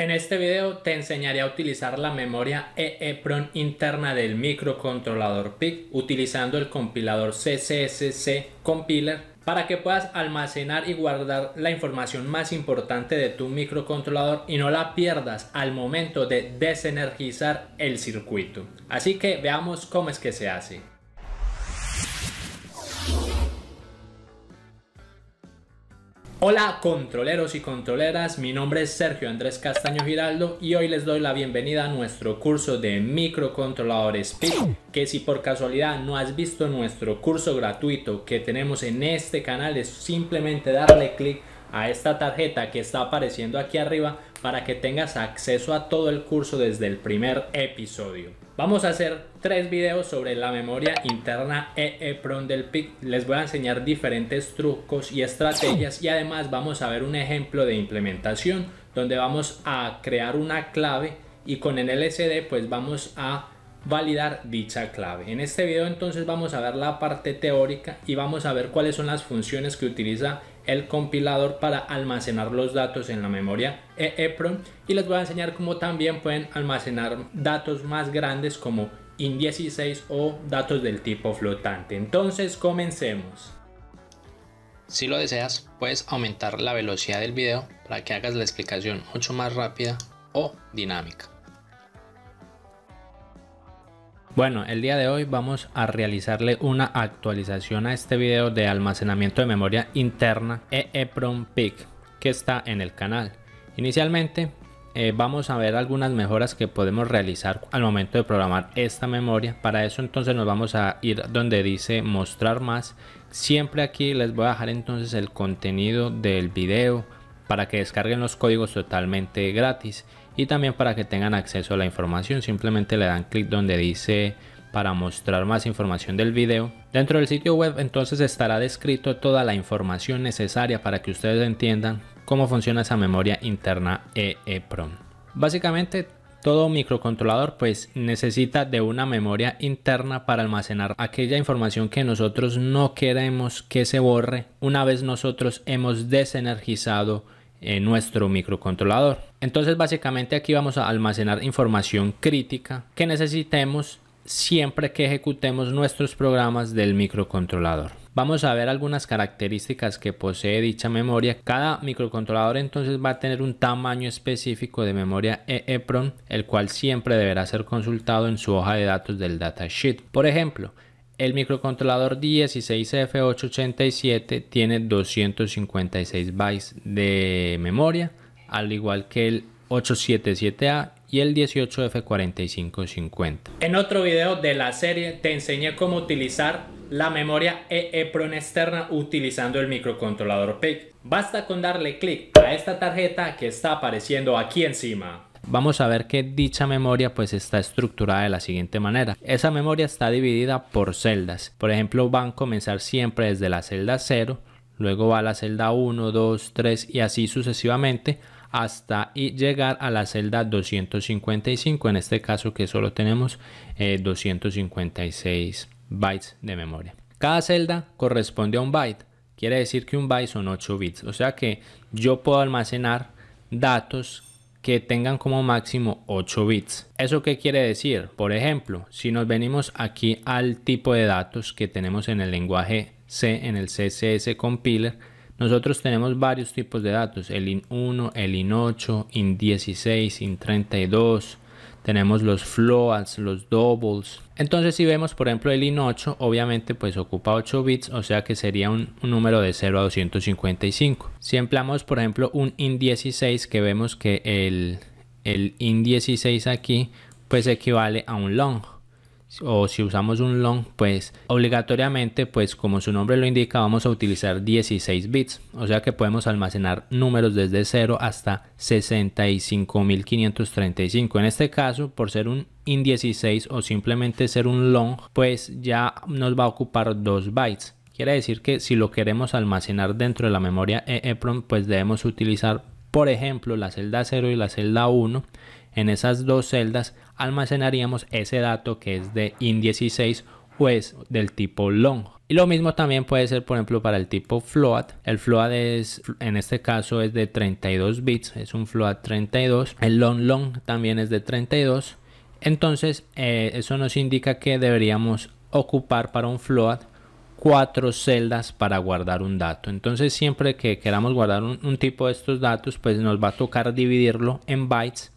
En este video te enseñaré a utilizar la memoria EEPROM interna del microcontrolador PIC utilizando el compilador CCSC Compiler para que puedas almacenar y guardar la información más importante de tu microcontrolador y no la pierdas al momento de desenergizar el circuito. Así que veamos cómo es que se hace. Hola controleros y controleras, mi nombre es Sergio Andrés Castaño Giraldo y hoy les doy la bienvenida a nuestro curso de microcontroladores PIC que si por casualidad no has visto nuestro curso gratuito que tenemos en este canal es simplemente darle clic a esta tarjeta que está apareciendo aquí arriba para que tengas acceso a todo el curso desde el primer episodio. Vamos a hacer tres videos sobre la memoria interna e EEPROM del PIC. Les voy a enseñar diferentes trucos y estrategias y además vamos a ver un ejemplo de implementación donde vamos a crear una clave y con el LCD pues vamos a validar dicha clave. En este video entonces vamos a ver la parte teórica y vamos a ver cuáles son las funciones que utiliza el compilador para almacenar los datos en la memoria e EEPROM y les voy a enseñar cómo también pueden almacenar datos más grandes como IN16 o datos del tipo flotante. Entonces comencemos. Si lo deseas, puedes aumentar la velocidad del video para que hagas la explicación mucho más rápida o dinámica. Bueno, el día de hoy vamos a realizarle una actualización a este video de almacenamiento de memoria interna EEPROM PIC que está en el canal. Inicialmente eh, vamos a ver algunas mejoras que podemos realizar al momento de programar esta memoria. Para eso entonces nos vamos a ir donde dice mostrar más. Siempre aquí les voy a dejar entonces el contenido del video para que descarguen los códigos totalmente gratis y también para que tengan acceso a la información simplemente le dan clic donde dice para mostrar más información del video. Dentro del sitio web entonces estará descrito toda la información necesaria para que ustedes entiendan cómo funciona esa memoria interna EEPROM. Básicamente todo microcontrolador pues necesita de una memoria interna para almacenar aquella información que nosotros no queremos que se borre una vez nosotros hemos desenergizado eh, nuestro microcontrolador. Entonces básicamente aquí vamos a almacenar información crítica que necesitemos siempre que ejecutemos nuestros programas del microcontrolador. Vamos a ver algunas características que posee dicha memoria. Cada microcontrolador entonces va a tener un tamaño específico de memoria e EEPROM, el cual siempre deberá ser consultado en su hoja de datos del datasheet. Por ejemplo, el microcontrolador 16F887 tiene 256 bytes de memoria, al igual que el 877A y el 18F4550. En otro video de la serie te enseñé cómo utilizar la memoria EEPROM externa utilizando el microcontrolador PIC. Basta con darle clic a esta tarjeta que está apareciendo aquí encima. Vamos a ver que dicha memoria pues está estructurada de la siguiente manera. Esa memoria está dividida por celdas. Por ejemplo, van a comenzar siempre desde la celda 0, luego va a la celda 1, 2, 3 y así sucesivamente hasta llegar a la celda 255, en este caso que solo tenemos 256 eh, bytes de memoria. Cada celda corresponde a un byte, quiere decir que un byte son 8 bits, o sea que yo puedo almacenar datos que tengan como máximo 8 bits. ¿Eso qué quiere decir? Por ejemplo, si nos venimos aquí al tipo de datos que tenemos en el lenguaje C, en el CSS compiler, nosotros tenemos varios tipos de datos, el IN1, el IN8, IN16, IN32, tenemos los floats, los doubles. Entonces si vemos por ejemplo el IN8, obviamente pues ocupa 8 bits, o sea que sería un, número de 0 a 255. Si empleamos por ejemplo un IN16 que vemos que el, el IN16 aquí pues equivale a un long o si usamos un long, pues obligatoriamente, pues como su nombre lo indica, vamos a utilizar 16 bits. O sea que podemos almacenar números desde 0 hasta 65.535. En este caso, por ser un in16 o simplemente ser un long, pues ya nos va a ocupar 2 bytes. Quiere decir que si lo queremos almacenar dentro de la memoria EEPROM, pues debemos utilizar, por ejemplo, la celda 0 y la celda 1 en esas dos celdas almacenaríamos ese dato que es de IN16 o es del tipo long. Y lo mismo también puede ser, por ejemplo, para el tipo float. El float es, en este caso, es de 32 bits, es un float 32. El long long también es de 32. Entonces, eh, eso nos indica que deberíamos ocupar para un float cuatro celdas para guardar un dato. Entonces, siempre que queramos guardar un tipo de estos datos, pues nos va a tocar dividirlo en bytes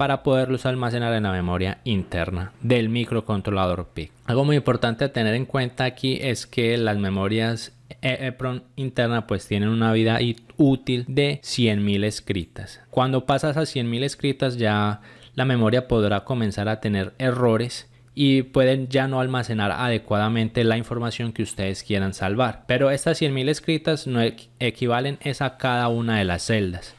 para poderlos almacenar en la memoria interna del microcontrolador PIC. Algo muy importante a tener en cuenta aquí es que las memorias EEPROM interna pues tienen una vida útil de 100.000 escritas. Cuando pasas a 100.000 escritas ya la memoria podrá comenzar a tener errores y pueden ya no almacenar adecuadamente la información que ustedes quieran salvar. Pero estas 100.000 escritas no equivalen es a cada una de las celdas.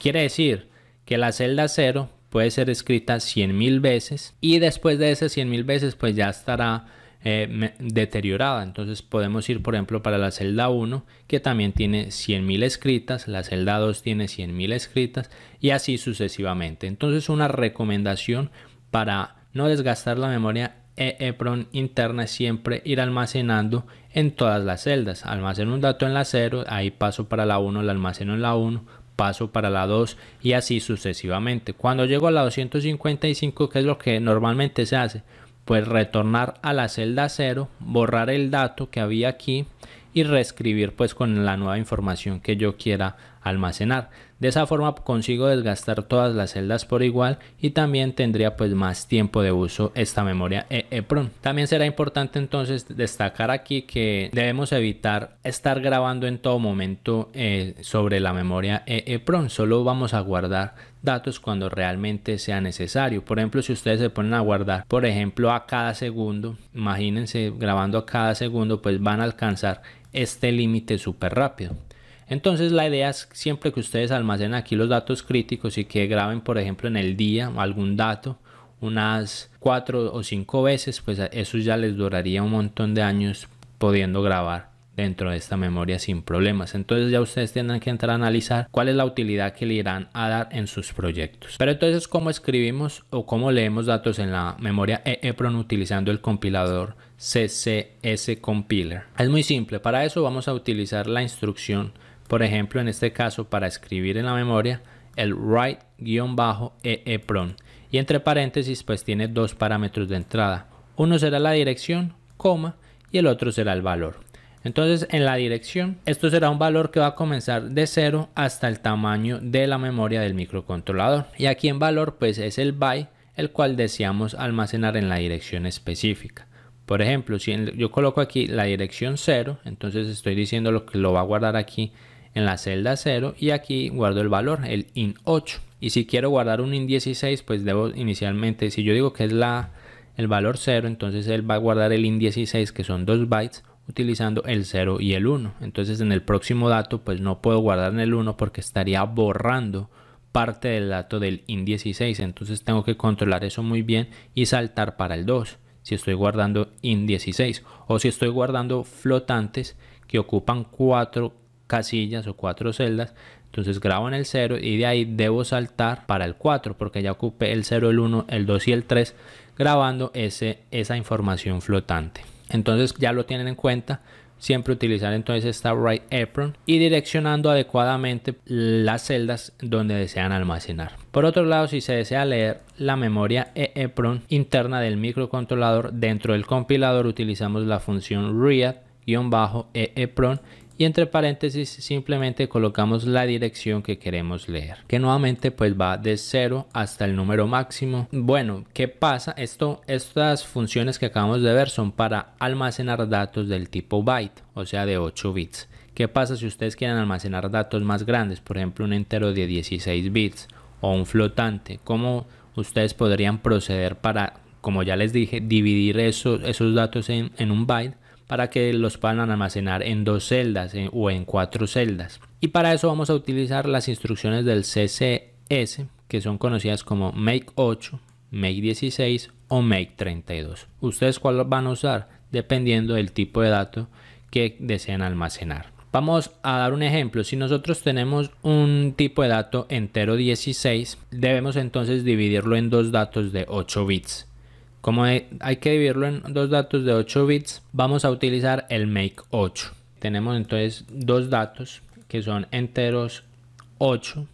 Quiere decir que la celda 0 puede ser escrita 100.000 veces y después de esas 100.000 veces pues ya estará eh, deteriorada. Entonces podemos ir por ejemplo para la celda 1 que también tiene 100.000 escritas, la celda 2 tiene 100.000 escritas y así sucesivamente. Entonces una recomendación para no desgastar la memoria e, EEPROM interna es siempre ir almacenando en todas las celdas. Almaceno un dato en la 0, ahí paso para la 1, la almaceno en la 1, paso para la 2 y así sucesivamente. Cuando llego a la 255, que es lo que normalmente se hace, pues retornar a la celda 0, borrar el dato que había aquí y reescribir pues con la nueva información que yo quiera almacenar. De esa forma consigo desgastar todas las celdas por igual y también tendría pues más tiempo de uso esta memoria e EEPROM. También será importante entonces destacar aquí que debemos evitar estar grabando en todo momento eh, sobre la memoria e EEPROM. Solo vamos a guardar datos cuando realmente sea necesario. Por ejemplo, si ustedes se ponen a guardar, por ejemplo, a cada segundo, imagínense grabando a cada segundo, pues van a alcanzar este límite súper rápido. Entonces la idea es siempre que ustedes almacenen aquí los datos críticos y que graben por ejemplo en el día algún dato unas cuatro o cinco veces, pues eso ya les duraría un montón de años pudiendo grabar dentro de esta memoria sin problemas. Entonces ya ustedes tendrán que entrar a analizar cuál es la utilidad que le irán a dar en sus proyectos. Pero entonces, ¿cómo escribimos o cómo leemos datos en la memoria EEPROM utilizando el compilador CCS Compiler? Es muy simple. Para eso vamos a utilizar la instrucción por ejemplo, en este caso, para escribir en la memoria, el write-eeprom. Y entre paréntesis, pues tiene dos parámetros de entrada. Uno será la dirección, coma, y el otro será el valor. Entonces, en la dirección, esto será un valor que va a comenzar de 0 hasta el tamaño de la memoria del microcontrolador. Y aquí en valor, pues es el byte, el cual deseamos almacenar en la dirección específica. Por ejemplo, si yo coloco aquí la dirección 0, entonces estoy diciendo lo que lo va a guardar aquí en la celda 0 y aquí guardo el valor, el IN8. Y si quiero guardar un IN16, pues debo inicialmente, si yo digo que es la, el valor 0, entonces él va a guardar el IN16 que son 2 bytes utilizando el 0 y el 1. Entonces en el próximo dato pues no puedo guardar en el 1 porque estaría borrando parte del dato del IN16. Entonces tengo que controlar eso muy bien y saltar para el 2 si estoy guardando IN16 o si estoy guardando flotantes que ocupan 4 casillas o cuatro celdas. Entonces grabo en el 0 y de ahí debo saltar para el 4 porque ya ocupé el 0, el 1, el 2 y el 3 grabando ese, esa información flotante. Entonces ya lo tienen en cuenta. Siempre utilizar entonces esta write y direccionando adecuadamente las celdas donde desean almacenar. Por otro lado, si se desea leer la memoria EEPROM interna del microcontrolador dentro del compilador, utilizamos la función read eepron y entre paréntesis simplemente colocamos la dirección que queremos leer que nuevamente pues va de 0 hasta el número máximo bueno qué pasa esto estas funciones que acabamos de ver son para almacenar datos del tipo byte o sea de 8 bits qué pasa si ustedes quieren almacenar datos más grandes por ejemplo un entero de 16 bits o un flotante cómo ustedes podrían proceder para como ya les dije dividir esos datos en un byte para que los puedan almacenar en dos celdas eh, o en cuatro celdas. Y para eso vamos a utilizar las instrucciones del CCS que son conocidas como Make 8, Make 16 o Make 32. Ustedes cuál van a usar dependiendo del tipo de dato que deseen almacenar. Vamos a dar un ejemplo. Si nosotros tenemos un tipo de dato entero 16, debemos entonces dividirlo en dos datos de 8 bits. Como hay que dividirlo en dos datos de 8 bits, vamos a utilizar el make 8. Tenemos entonces dos datos que son enteros 8,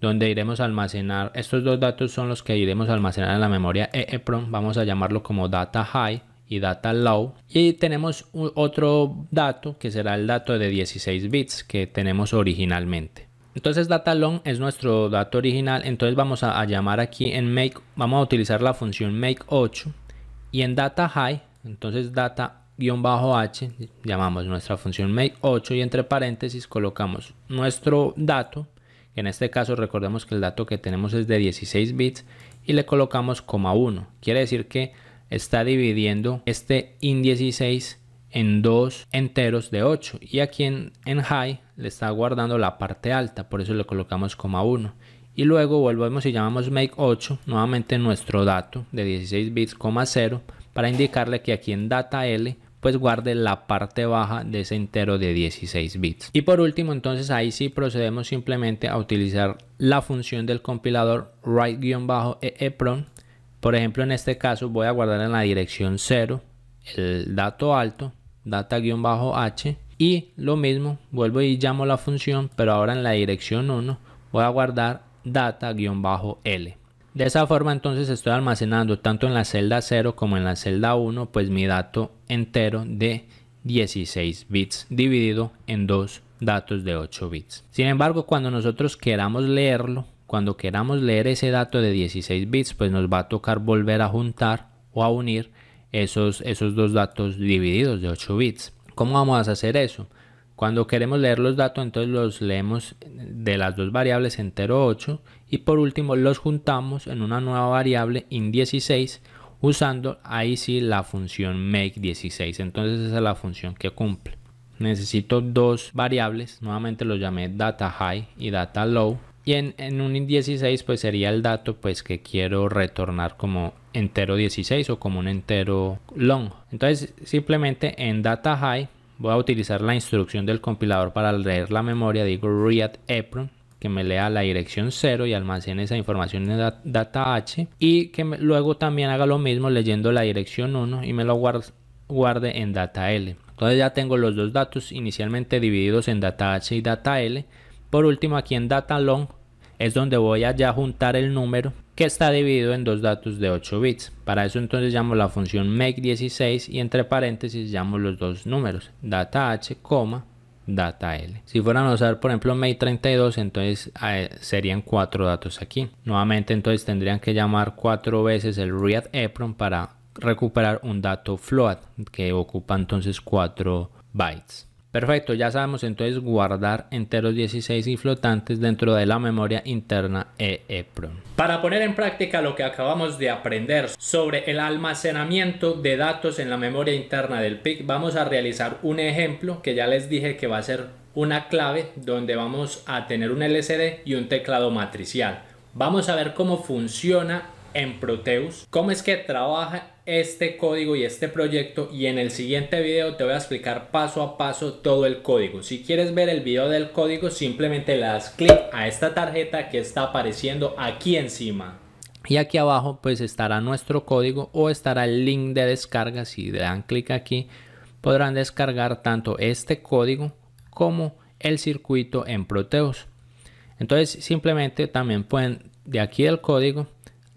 donde iremos a almacenar, estos dos datos son los que iremos a almacenar en la memoria EEPROM, vamos a llamarlo como data high y data low y tenemos otro dato que será el dato de 16 bits que tenemos originalmente entonces data long es nuestro dato original, entonces vamos a, llamar aquí en make, vamos a utilizar la función make 8 y en data high, entonces data guión bajo h, llamamos nuestra función make 8 y entre paréntesis colocamos nuestro dato, en este caso recordemos que el dato que tenemos es de 16 bits y le colocamos coma 1, quiere decir que está dividiendo este in 16 en dos enteros de 8 y aquí en high le está guardando la parte alta, por eso le colocamos coma 1. Y luego volvemos y llamamos make 8, nuevamente nuestro dato de 16 bits, coma 0, para indicarle que aquí en data L pues guarde la parte baja de ese entero de 16 bits. Y por último, entonces ahí sí procedemos simplemente a utilizar la función del compilador write-eeprom. Por ejemplo, en este caso voy a guardar en la dirección 0 el dato alto, data-h, y lo mismo, vuelvo y llamo la función, pero ahora en la dirección 1 voy a guardar data-l. De esa forma entonces estoy almacenando tanto en la celda 0 como en la celda 1 pues mi dato entero de 16 bits dividido en dos datos de 8 bits. Sin embargo, cuando nosotros queramos leerlo, cuando queramos leer ese dato de 16 bits, pues nos va a tocar volver a juntar o a unir esos, esos dos datos divididos de 8 bits. ¿Cómo vamos a hacer eso? Cuando queremos leer los datos, entonces los leemos de las dos variables entero 8 y por último los juntamos en una nueva variable in16 usando ahí sí la función make16. Entonces esa es la función que cumple. Necesito dos variables, nuevamente los llamé data high y data low y en, en, un 16 pues sería el dato pues que quiero retornar como entero 16 o como un entero long. Entonces simplemente en data high voy a utilizar la instrucción del compilador para leer la memoria. Digo read apron que me lea la dirección 0 y almacene esa información en data h y que luego también haga lo mismo leyendo la dirección 1 y me lo guarde en data l. Entonces ya tengo los dos datos inicialmente divididos en data h y data l por último, aquí en data long es donde voy a ya juntar el número que está dividido en dos datos de 8 bits. Para eso entonces llamo la función make16 y entre paréntesis llamo los dos números, dataH, h, data Si fueran a usar, por ejemplo, make 32 entonces eh, serían cuatro datos aquí. Nuevamente, entonces tendrían que llamar cuatro veces el read para recuperar un dato float que ocupa entonces 4 bytes. Perfecto, ya sabemos entonces guardar enteros 16 y flotantes dentro de la memoria interna EEPROM. Para poner en práctica lo que acabamos de aprender sobre el almacenamiento de datos en la memoria interna del PIC, vamos a realizar un ejemplo que ya les dije que va a ser una clave donde vamos a tener un LCD y un teclado matricial. Vamos a ver cómo funciona en Proteus, cómo es que trabaja este código y este proyecto y en el siguiente video te voy a explicar paso a paso todo el código. Si quieres ver el video del código simplemente le das clic a esta tarjeta que está apareciendo aquí encima. Y aquí abajo pues estará nuestro código o estará el link de descarga. Si le dan clic aquí podrán descargar tanto este código como el circuito en Proteus. Entonces simplemente también pueden de aquí el código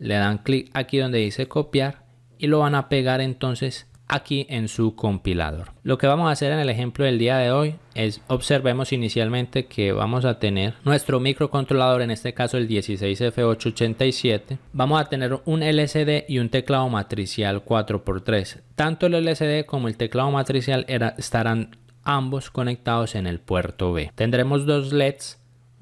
le dan clic aquí donde dice copiar y lo van a pegar entonces aquí en su compilador. Lo que vamos a hacer en el ejemplo del día de hoy es observemos inicialmente que vamos a tener nuestro microcontrolador, en este caso el 16F887. Vamos a tener un LCD y un teclado matricial 4x3. Tanto el LCD como el teclado matricial estarán ambos conectados en el puerto B. Tendremos dos LEDs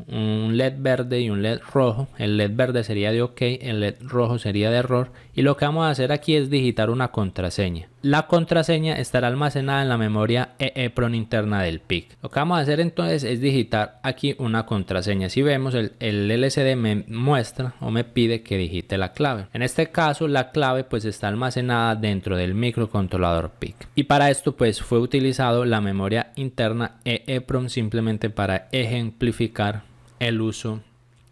un LED verde y un LED rojo. El LED verde sería de OK, el LED rojo sería de error. Y lo que vamos a hacer aquí es digitar una contraseña. La contraseña estará almacenada en la memoria e EEPROM interna del PIC. Lo que vamos a hacer entonces es digitar aquí una contraseña. Si vemos, el, LCD me muestra o me pide que digite la clave. En este caso, la clave pues está almacenada dentro del microcontrolador PIC. Y para esto pues fue utilizado la memoria interna EEPROM simplemente para ejemplificar el uso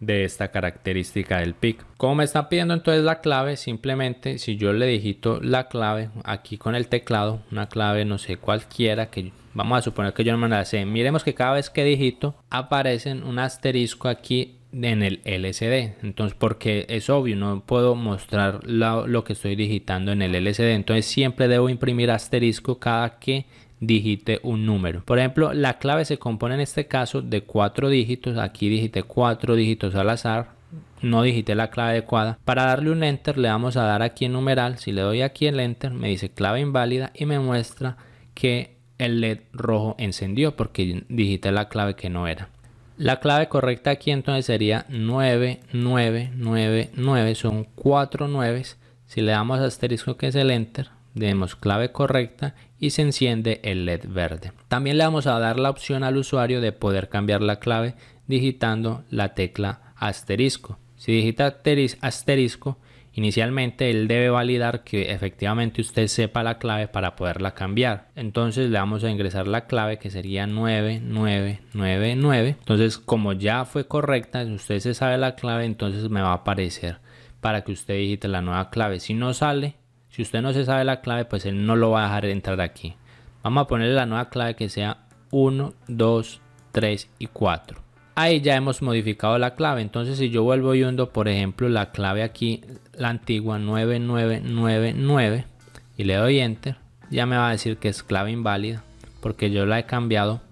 de esta característica del pic. Como me está pidiendo entonces la clave, simplemente si yo le digito la clave aquí con el teclado, una clave no sé cualquiera que vamos a suponer que yo no me la sé, miremos que cada vez que digito aparecen un asterisco aquí en el LCD. Entonces, porque es obvio, no puedo mostrar lo, lo, que estoy digitando en el LCD. Entonces, siempre debo imprimir asterisco cada que digite un número. Por ejemplo, la clave se compone en este caso de cuatro dígitos. Aquí digite cuatro dígitos al azar. No digité la clave adecuada. Para darle un enter le vamos a dar aquí en numeral. Si le doy aquí el enter me dice clave inválida y me muestra que el LED rojo encendió porque digité la clave que no era. La clave correcta aquí entonces sería 9999, son cuatro 9. Si le damos asterisco que es el enter, demos clave correcta y se enciende el LED verde. También le vamos a dar la opción al usuario de poder cambiar la clave digitando la tecla asterisco. Si digita asterisco, inicialmente él debe validar que efectivamente usted sepa la clave para poderla cambiar. Entonces le vamos a ingresar la clave que sería 9999. Entonces como ya fue correcta, si usted se sabe la clave, entonces me va a aparecer para que usted digite la nueva clave. Si no sale, usted no se sabe la clave, pues él no lo va a dejar entrar aquí. Vamos a ponerle la nueva clave que sea 1, 2, 3 y 4. Ahí ya hemos modificado la clave. Entonces si yo vuelvo y por ejemplo, la clave aquí, la antigua 9999 y le doy enter, ya me va a decir que es clave inválida porque yo la he cambiado.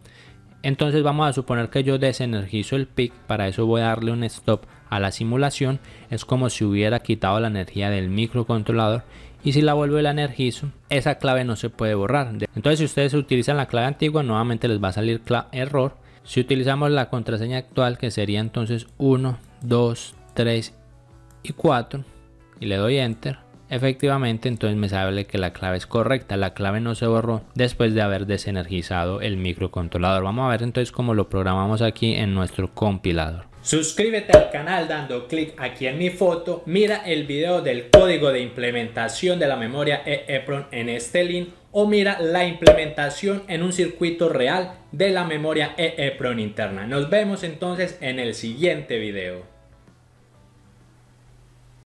Entonces vamos a suponer que yo desenergizo el pick, para eso voy a darle un stop a la simulación. Es como si hubiera quitado la energía del microcontrolador y si la vuelvo a energizar, energizo, esa clave no se puede borrar. Entonces si ustedes utilizan la clave antigua, nuevamente les va a salir error. Si utilizamos la contraseña actual, que sería entonces 1, 2, 3 y 4, y le doy enter, efectivamente entonces me sale que la clave es correcta, la clave no se borró después de haber desenergizado el microcontrolador. Vamos a ver entonces cómo lo programamos aquí en nuestro compilador. Suscríbete al canal dando clic aquí en mi foto, mira el video del código de implementación de la memoria EEPROM en este link o mira la implementación en un circuito real de la memoria EEPROM interna. Nos vemos entonces en el siguiente video.